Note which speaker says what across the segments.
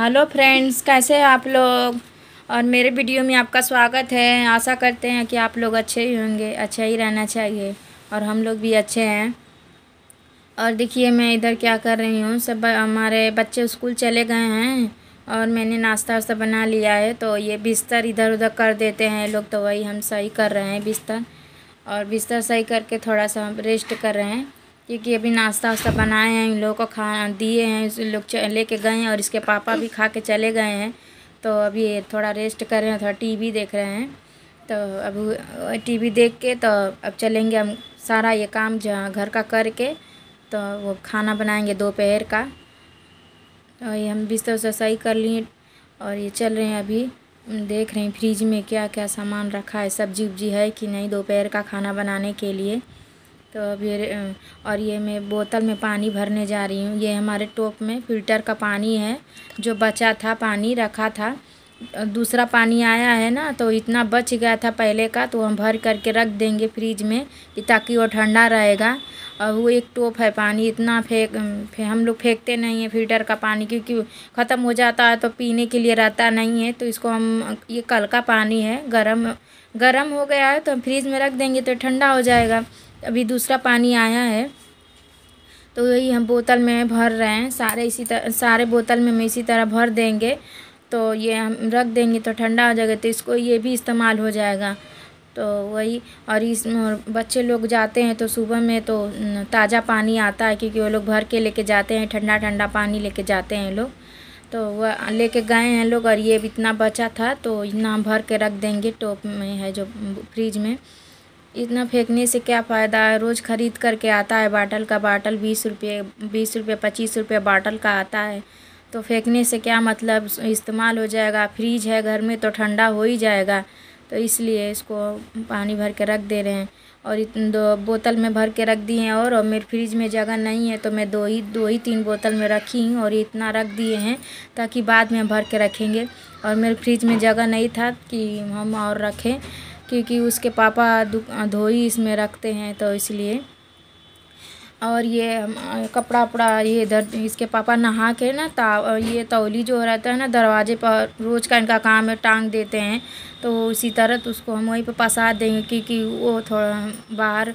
Speaker 1: hello friends कैसे हैं आप लोग और मेरे वीडियो में आपका स्वागत है आशा करते हैं कि आप लोग अच्छे ही होंगे अच्छा ही रहना चाहिए और हम लोग भी अच्छे हैं और देखिए मैं इधर क्या कर रही हूँ सब हमारे बच्चे स्कूल चले गए हैं और मैंने नाश्ता वास्ता बना लिया है तो ये बिस्तर इधर उधर कर देते हैं लोग तो वही हम सही कर रहे हैं बिस्तर और बिस्तर सही करके थोड़ा सा हम रेस्ट कर रहे हैं क्योंकि अभी नाश्ता वास्ता बनाए हैं इन लोगों को खा दिए हैं इस लोग लेके गए हैं और इसके पापा भी खा के चले गए हैं तो अभी थोड़ा रेस्ट कर रहे हैं थोड़ा टीवी देख रहे हैं तो अब टीवी देख के तो अब चलेंगे हम सारा ये काम जहाँ घर का करके तो वो खाना बनाएंगे दोपहर का तो ये हम बिस्तर से सही कर लिए और ये चल रहे हैं अभी देख रहे हैं फ्रिज में क्या क्या सामान रखा है सब्जी उब्जी है कि नहीं दोपहर का खाना बनाने के लिए तो फिर और ये मैं बोतल में पानी भरने जा रही हूँ ये हमारे टोप में फ़िल्टर का पानी है जो बचा था पानी रखा था दूसरा पानी आया है ना तो इतना बच गया था पहले का तो हम भर करके रख देंगे फ्रिज में कि ताकि वो ठंडा रहेगा और वो एक टोप है पानी इतना फेंक फे, हम लोग फेंकते नहीं हैं फिल्टर का पानी क्योंकि ख़त्म हो जाता है तो पीने के लिए रहता नहीं है तो इसको हम ये कल का पानी है गर्म गर्म हो गया है तो हम फ्रिज में रख देंगे तो ठंडा हो जाएगा अभी दूसरा पानी आया है तो यही हम बोतल में भर रहे हैं सारे इसी तरह सारे बोतल में हम इसी तरह भर देंगे तो ये हम रख देंगे तो ठंडा हो जाएगा तो इसको ये भी इस्तेमाल हो जाएगा तो वही और इस बच्चे लोग जाते हैं तो सुबह में तो ताज़ा पानी आता है क्योंकि वो लोग भर के लेके जाते हैं ठंडा ठंडा पानी लेके जाते हैं लोग तो वह लेके गए हैं लोग और ये इतना बचा था तो इतना हम भर के रख देंगे टोप में है जो फ्रिज में इतना फेंकने से क्या फ़ायदा है रोज़ ख़रीद करके आता है बाटल का बाटल बीस रुपये बीस रुपये पच्चीस रुपये बाटल का आता है तो फेंकने से क्या मतलब इस्तेमाल हो जाएगा फ्रीज है घर में तो ठंडा हो ही जाएगा तो इसलिए इसको पानी भर के रख दे रहे हैं और दो बोतल में भर के रख दिए हैं और, और मेरे फ्रिज में जगह नहीं है तो मैं दो ही दो ही तीन बोतल में रखी हूँ और इतना रख दिए हैं ताकि बाद में भर के रखेंगे और मेरे फ्रिज में जगह नहीं था कि हम और रखें क्योंकि उसके पापा धोई इसमें रखते हैं तो इसलिए और ये कपड़ा उपड़ा ये इधर इसके पापा नहा के ना ता ये तौली जो रहता है ना दरवाजे पर रोज़ का इनका काम है टांग देते हैं तो इसी तरह तो उसको हम वहीं पर पसा देंगे क्योंकि वो थोड़ा बाहर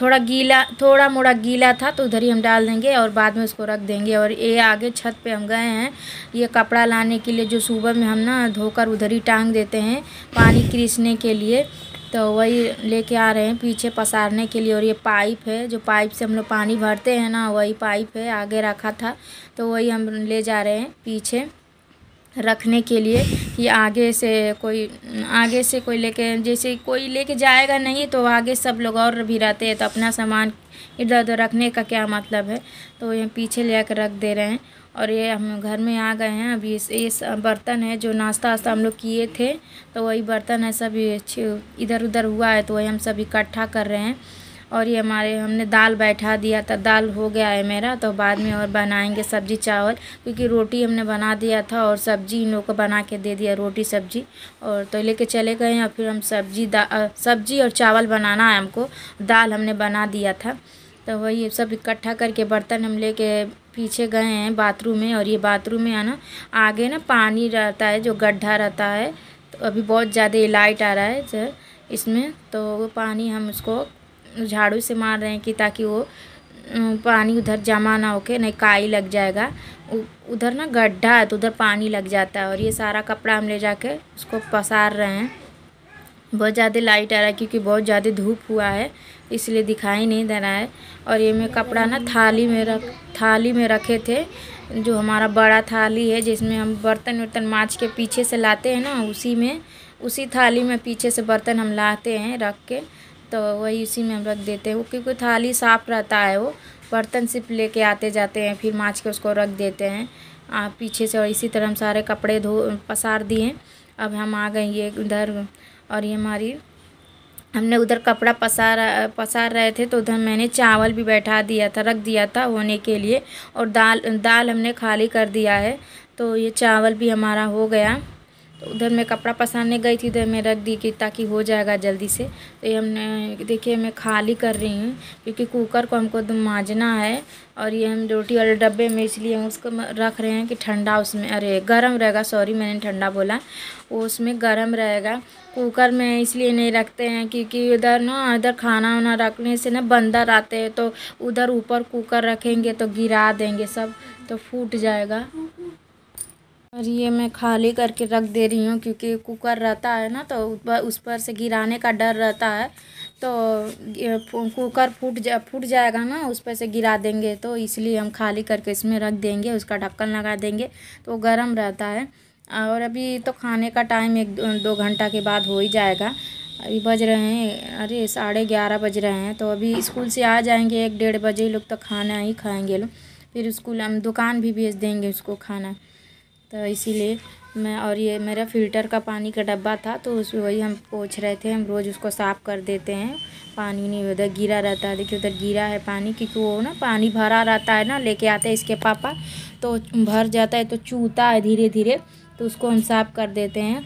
Speaker 1: थोड़ा गीला थोड़ा मोड़ा गीला था तो उधर ही हम डाल देंगे और बाद में उसको रख देंगे और ये आगे छत पे हम गए हैं ये कपड़ा लाने के लिए जो सुबह में हम ना धोकर उधर ही टांग देते हैं पानी क्रीसने के लिए तो वही लेके आ रहे हैं पीछे पसारने के लिए और ये पाइप है जो पाइप से हम लोग पानी भरते हैं ना वही पाइप है आगे रखा था तो वही हम ले जा रहे हैं पीछे रखने के लिए कि आगे से कोई आगे से कोई लेके जैसे कोई लेके जाएगा नहीं तो आगे सब लोग और भी रहते हैं तो अपना सामान इधर उधर रखने का क्या मतलब है तो ये पीछे ले कर रख दे रहे हैं और ये हम घर में आ गए हैं अभी ये बर्तन है जो नाश्ता वास्ता हम लोग किए थे तो वही बर्तन है सभी इधर उधर हुआ है तो वही हम सब इकट्ठा कर रहे हैं और ये हमारे हमने दाल बैठा दिया था दाल हो गया है मेरा तो बाद में और बनाएंगे सब्जी चावल क्योंकि रोटी हमने बना दिया था और सब्जी इन लोग को बना के दे दिया रोटी सब्जी और तो लेके चले गए और फिर हम सब्जी सब्जी और चावल बनाना है हमको दाल हमने बना दिया था तो वही सब इकट्ठा करके बर्तन हम लेके पीछे गए हैं बाथरूम में और ये बाथरूम में है ना आगे ना पानी रहता है जो गड्ढा रहता है तो अभी बहुत ज़्यादा लाइट आ रहा है इसमें तो वो पानी हम उसको झाड़ू से मार रहे हैं कि ताकि वो पानी उधर जमा ना होके नहीं काई लग जाएगा उधर ना गड्ढा है तो उधर पानी लग जाता है और ये सारा कपड़ा हम ले जाके उसको पसार रहे हैं बहुत ज़्यादा लाइट आ रहा है क्योंकि बहुत ज़्यादा धूप हुआ है इसलिए दिखाई नहीं दे रहा है और ये मैं कपड़ा ना थाली में रख थाली में रखे थे जो हमारा बड़ा थाली है जिसमें हम बर्तन वर्तन माच के पीछे से लाते हैं ना उसी में उसी थाली में पीछे से बर्तन हम लाते हैं रख के तो वही उसी में हम रख देते हैं क्योंकि थाली साफ रहता है वो बर्तन सिर्फ लेके आते जाते हैं फिर माँच के उसको रख देते हैं आ, पीछे से और इसी तरह हम सारे कपड़े धो पसार दिए अब हम आ गए ये उधर और ये हमारी हमने उधर कपड़ा पसार पसार रहे थे तो उधर मैंने चावल भी बैठा दिया था रख दिया था होने के लिए और दाल दाल हमने खाली कर दिया है तो ये चावल भी हमारा हो गया तो उधर मैं कपड़ा पसारने गई थी उधर तो मैं रख दी कि ताकि हो जाएगा जल्दी से तो ये हमने देखिए मैं खाली कर रही हूँ क्योंकि कुकर को हमको तो माँजना है और ये हम रोटी वाले डब्बे में इसलिए हम उसको रख रहे हैं कि ठंडा उसमें अरे गर्म रहेगा सॉरी मैंने ठंडा बोला वो उसमें गर्म रहेगा कुकर में इसलिए नहीं रखते हैं क्योंकि उधर ना इधर खाना वाना रखने से ना बंदर आते हैं तो उधर ऊपर कुकर रखेंगे तो गिरा देंगे सब तो फूट जाएगा और ये मैं खाली करके रख दे रही हूँ क्योंकि कुकर रहता है ना तो उस पर से गिराने का डर रहता है तो कुकर फूट जा फूट जाएगा ना उस पर से गिरा देंगे तो इसलिए हम खाली करके इसमें रख देंगे उसका ढक्कन लगा देंगे तो गर्म रहता है और अभी तो खाने का टाइम एक दो घंटा के बाद हो ही जाएगा अभी बज रहे हैं अरे साढ़े ग्यारह बज रहे हैं तो अभी स्कूल से आ जाएंगे एक डेढ़ बजे लोग तो खाना ही खाएंगे लोग फिर स्कूल हम दुकान भी भेज देंगे उसको खाना तो इसीलिए मैं और ये मेरा फ़िल्टर का पानी का डब्बा था तो उस वही हम पोछ रहे थे हम रोज़ उसको साफ़ कर देते हैं पानी नहीं उधर गिरा रहता है देखिए उधर गिरा है पानी क्योंकि वो ना पानी भरा रहता है ना लेके आते हैं इसके पापा तो भर जाता है तो चूता है धीरे धीरे तो उसको हम साफ़ कर देते हैं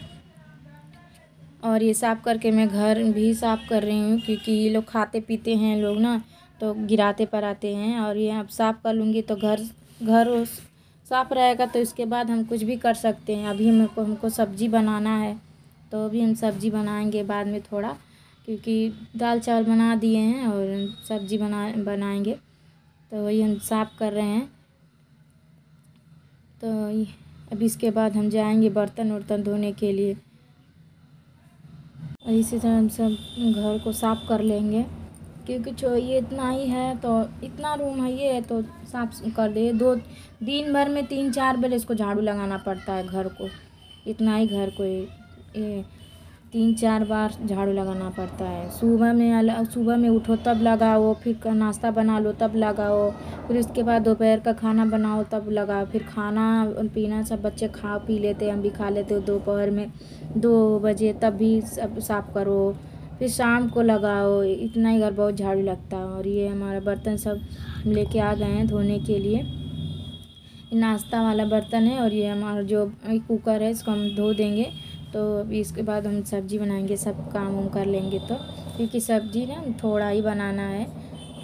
Speaker 1: और ये साफ़ करके मैं घर भी साफ़ कर रही हूँ क्योंकि ये लोग खाते पीते हैं लोग ना तो गिराते पर आते हैं और ये अब साफ़ कर लूँगी तो घर घर साफ़ रहेगा तो इसके बाद हम कुछ भी कर सकते हैं अभी हमको हमको सब्ज़ी बनाना है तो अभी हम सब्ज़ी बनाएंगे बाद में थोड़ा क्योंकि दाल चावल बना दिए हैं और सब्ज़ी बना बनाएंगे तो वही हम साफ़ कर रहे हैं तो अभी इसके बाद हम जाएंगे बर्तन वर्तन धोने के लिए इसी तरह हम सब घर को साफ़ कर लेंगे क्योंकि छो ये इतना ही है तो इतना रूम है ये है तो साफ कर दे दो दिन भर में तीन चार बार इसको झाड़ू लगाना पड़ता है घर को इतना ही घर को ये तीन चार बार झाड़ू लगाना पड़ता है सुबह में सुबह में उठो तब लगाओ फिर नाश्ता बना लो तब लगाओ फिर उसके बाद दोपहर का खाना बनाओ तब लगाओ फिर खाना पीना सब बच्चे खा पी लेते हम भी खा लेते हो दोपहर में दो बजे तब भी सब साफ करो फिर शाम को लगाओ इतना ही घर बहुत झाड़ू लगता है और ये हमारा बर्तन सब लेके आ गए हैं धोने के लिए नाश्ता वाला बर्तन है और ये हमारा जो कुकर है इसको हम धो देंगे तो अभी इसके बाद हम सब्ज़ी बनाएंगे सब काम वाम कर लेंगे तो क्योंकि सब्ज़ी ना थोड़ा ही बनाना है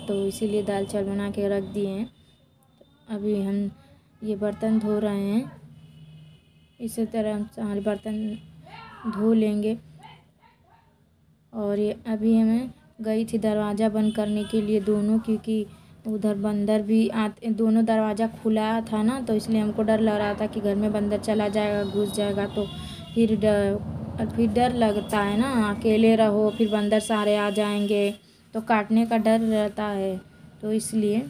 Speaker 1: तो इसीलिए दाल चावल बना के रख दिए हैं अभी हम ये बर्तन धो रहे हैं इसी तरह हम हमारे बर्तन धो लेंगे और ये अभी हमें गई थी दरवाज़ा बंद करने के लिए दोनों क्योंकि उधर बंदर भी आते दोनों दरवाज़ा खुला था ना तो इसलिए हमको डर लग रहा था कि घर में बंदर चला जाएगा घुस जाएगा तो फिर डर फिर डर लगता है ना अकेले रहो फिर बंदर सारे आ जाएंगे तो काटने का डर रहता है तो इसलिए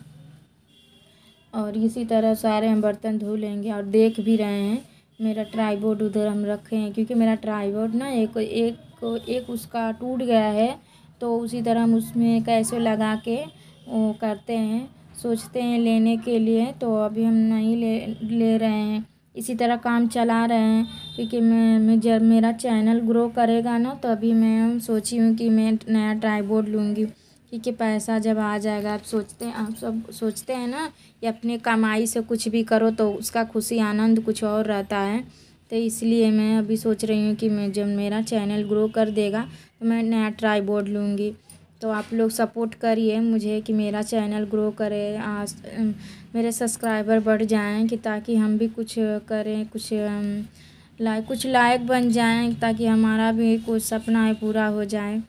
Speaker 1: और इसी तरह सारे हम बर्तन धो लेंगे और देख भी रहे हैं मेरा ट्राईबोर्ड उधर हम रखे हैं क्योंकि मेरा ट्राईबोर्ड ना एक एक तो एक उसका टूट गया है तो उसी तरह हम उसमें कैसे लगा के वो करते हैं सोचते हैं लेने के लिए तो अभी हम नहीं ले ले रहे हैं इसी तरह काम चला रहे हैं क्योंकि मैं मैं जब मेरा चैनल ग्रो करेगा ना तो अभी मैं सोची हूँ कि मैं नया ट्राईबोर्ड लूँगी क्योंकि पैसा जब आ जाएगा आप सोचते हैं आप सब सोचते हैं ना कि अपनी कमाई से कुछ भी करो तो उसका खुशी आनंद कुछ और रहता है तो इसलिए मैं अभी सोच रही हूँ कि मैं जब मेरा चैनल ग्रो कर देगा तो मैं नया ट्राई बोर्ड लूँगी तो आप लोग सपोर्ट करिए मुझे कि मेरा चैनल ग्रो करे आज मेरे सब्सक्राइबर बढ़ जाएं कि ताकि हम भी कुछ करें कुछ लाइक कुछ लायक बन जाएं ताकि हमारा भी कुछ सपना है पूरा हो जाए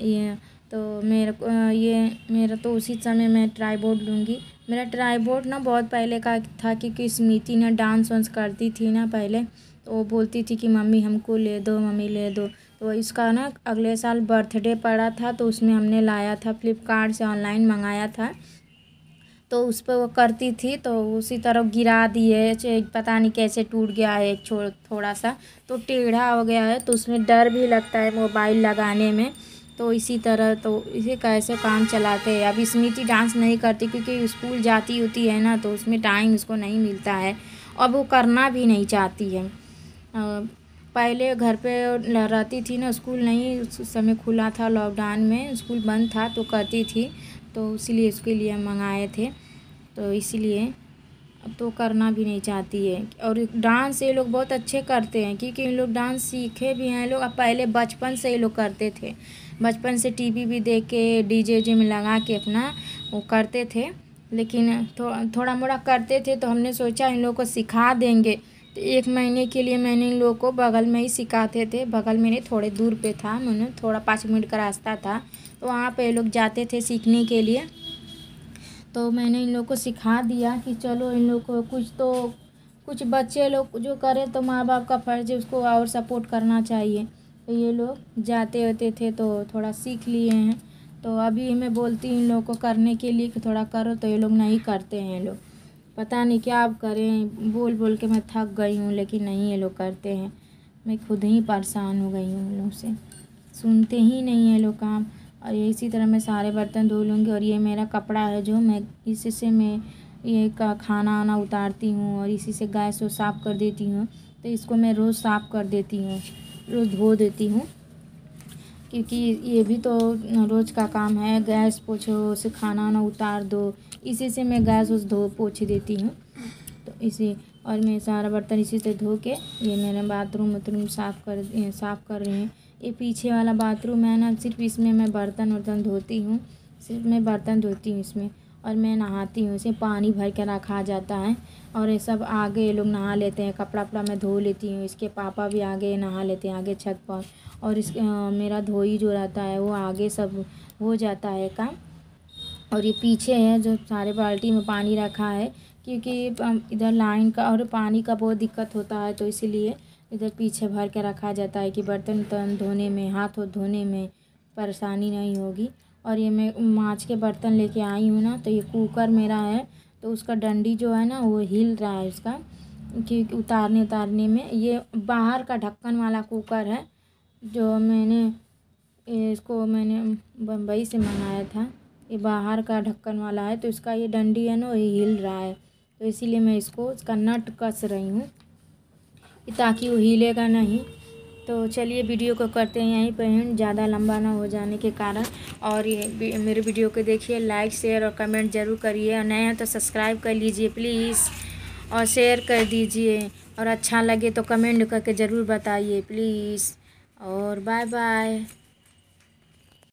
Speaker 1: ये तो मेरे ये मेरा तो उसी समय मैं ट्राई बोर्ड लूँगी मेरा बोर्ड ना बहुत पहले का था क्योंकि स्मृति ना डांस वांस करती थी ना पहले तो वो बोलती थी कि मम्मी हमको ले दो मम्मी ले दो तो इसका ना अगले साल बर्थडे पड़ा था तो उसमें हमने लाया था फ्लिपकार्ट से ऑनलाइन मंगाया था तो उस पर वो करती थी तो उसी तरह गिरा दिए पता नहीं कैसे टूट गया है एक थोड़ा सा तो टेढ़ा हो गया है तो उसमें डर भी लगता है मोबाइल लगाने में तो इसी तरह तो इसे कैसे काम चलाते हैं अभी स्मृति डांस नहीं करती क्योंकि स्कूल जाती होती है ना तो उसमें टाइम उसको नहीं मिलता है अब वो करना भी नहीं चाहती है पहले घर पे रहती थी ना स्कूल नहीं उस समय खुला था लॉकडाउन में स्कूल बंद था तो करती थी तो इसीलिए उसके लिए मंगाए थे तो इसीलिए तो करना भी नहीं चाहती है और डांस ये लोग बहुत अच्छे करते हैं क्योंकि इन लोग डांस सीखे भी हैं लोग अब पहले बचपन से ये लोग करते थे बचपन से टीवी भी देख के जे जे में लगा के अपना वो करते थे लेकिन थो, थोड़ा मोड़ा करते थे तो हमने सोचा इन लोगों को सिखा देंगे तो एक महीने के लिए मैंने इन लोगों को बगल में ही सिखाते थे बगल में नहीं थोड़े दूर पे था मैंने थोड़ा पाँच मिनट का रास्ता था तो वहाँ पे लोग जाते थे सीखने के लिए तो मैंने इन लोग को सिखा दिया कि चलो इन लोग को कुछ तो कुछ बच्चे लोग जो करें तो माँ बाप का फर्ज है उसको और सपोर्ट करना चाहिए तो ये लोग जाते होते थे तो थोड़ा सीख लिए हैं तो अभी मैं बोलती इन लोगों को करने के लिए कि थोड़ा करो तो ये लोग नहीं करते हैं लोग पता नहीं क्या आप करें बोल बोल के मैं थक गई हूँ लेकिन नहीं ये लोग करते हैं मैं खुद ही परेशान हो गई हूँ उन लोग से सुनते ही नहीं है लोग काम और इसी तरह मैं सारे बर्तन धो लूँगी और ये मेरा कपड़ा है जो मैं इसी से मैं ये का खाना आना उतारती हूँ और इसी से गैस को साफ़ कर देती हूँ तो इसको मैं रोज़ साफ़ कर देती हूँ रोज़ धो देती हूँ क्योंकि ये भी तो रोज़ का काम है गैस पोछो उसे खाना ना उतार दो इसी से मैं गैस उस धो पोछ देती हूँ तो इसी और मैं सारा बर्तन इसी से धो के ये मैंने बाथरूम वाथरूम साफ़ कर साफ़ कर रही हूँ ये पीछे वाला बाथरूम है ना सिर्फ इसमें मैं बर्तन वर्तन धोती हूँ सिर्फ मैं बर्तन धोती हूँ इसमें और मैं नहाती हूँ उसे पानी भर के रखा जाता है और ये सब आगे ये लोग नहा लेते हैं कपड़ा वपड़ा मैं धो लेती हूँ इसके पापा भी आगे नहा लेते हैं आगे छत पर और इस मेरा धोई जो रहता है वो आगे सब हो जाता है काम और ये पीछे है जो सारे बाल्टी में पानी रखा है क्योंकि इधर लाइन का और पानी का बहुत दिक्कत होता है तो इसीलिए इधर पीछे भर के रखा जाता है कि बर्तन उर्तन धोने में हाथ धोने में परेशानी नहीं होगी और ये मैं माँच के बर्तन लेके आई हूँ ना तो ये कुकर मेरा है तो उसका डंडी जो है ना वो हिल रहा है उसका क्योंकि उतारने उतारने में ये बाहर का ढक्कन वाला कुकर है जो मैंने इसको मैंने बम्बई से मंगाया था ये बाहर का ढक्कन वाला है तो इसका ये डंडी है ना ये हिल रहा है तो इसीलिए मैं इसको इसका नट कस रही हूँ ताकि वो हिलेगा नहीं तो चलिए वीडियो को करते हैं यहीं पर एंड ज़्यादा लंबा ना हो जाने के कारण और ये मेरे वीडियो को देखिए लाइक शेयर और कमेंट ज़रूर करिए और नए हैं तो सब्सक्राइब कर लीजिए प्लीज़ और शेयर कर दीजिए और अच्छा लगे तो कमेंट करके ज़रूर बताइए प्लीज़ और बाय बाय